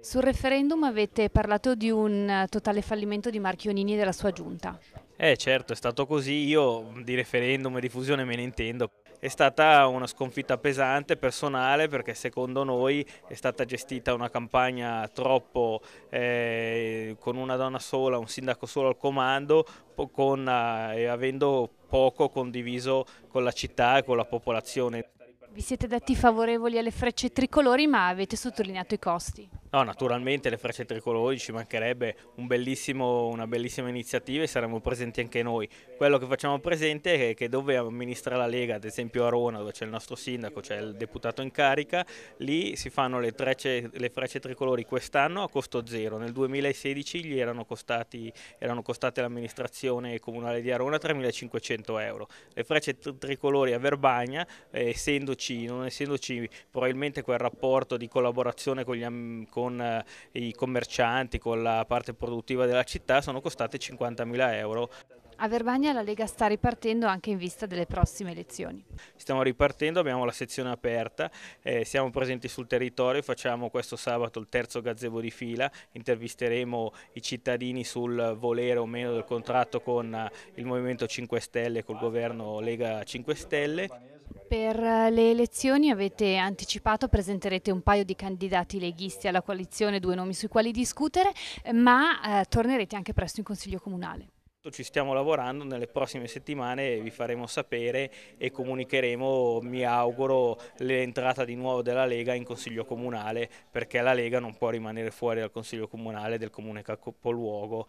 Sul referendum avete parlato di un eh, totale fallimento di Marchionini e della sua giunta. Eh certo, è stato così, io di referendum e di fusione me ne intendo. È stata una sconfitta pesante, personale, perché secondo noi è stata gestita una campagna troppo eh, con una donna sola, un sindaco solo al comando, con, eh, avendo poco condiviso con la città e con la popolazione. Vi siete detti favorevoli alle frecce tricolori, ma avete sottolineato i costi. No, naturalmente le frecce tricolori ci mancherebbe un una bellissima iniziativa e saremmo presenti anche noi. Quello che facciamo presente è che dove amministra la Lega, ad esempio a Rona, dove c'è il nostro sindaco, c'è il deputato in carica, lì si fanno le, trecce, le frecce tricolori quest'anno a costo zero. Nel 2016 gli erano, costati, erano costate l'amministrazione comunale di Arona 3.500 euro. Le frecce tricolori a Verbagna, eh, essendoci, non essendoci probabilmente quel rapporto di collaborazione con gli amministratori, con eh, i commercianti, con la parte produttiva della città, sono costate 50.000 euro. A Verbania la Lega sta ripartendo anche in vista delle prossime elezioni. Stiamo ripartendo, abbiamo la sezione aperta, eh, siamo presenti sul territorio, facciamo questo sabato il terzo gazebo di fila, intervisteremo i cittadini sul volere o meno del contratto con eh, il Movimento 5 Stelle, col governo Lega 5 Stelle. Per eh, le elezioni avete anticipato, presenterete un paio di candidati leghisti alla coalizione, due nomi sui quali discutere, ma eh, tornerete anche presto in Consiglio Comunale. Ci stiamo lavorando, nelle prossime settimane vi faremo sapere e comunicheremo, mi auguro, l'entrata di nuovo della Lega in Consiglio Comunale perché la Lega non può rimanere fuori dal Consiglio Comunale del Comune Capoluogo.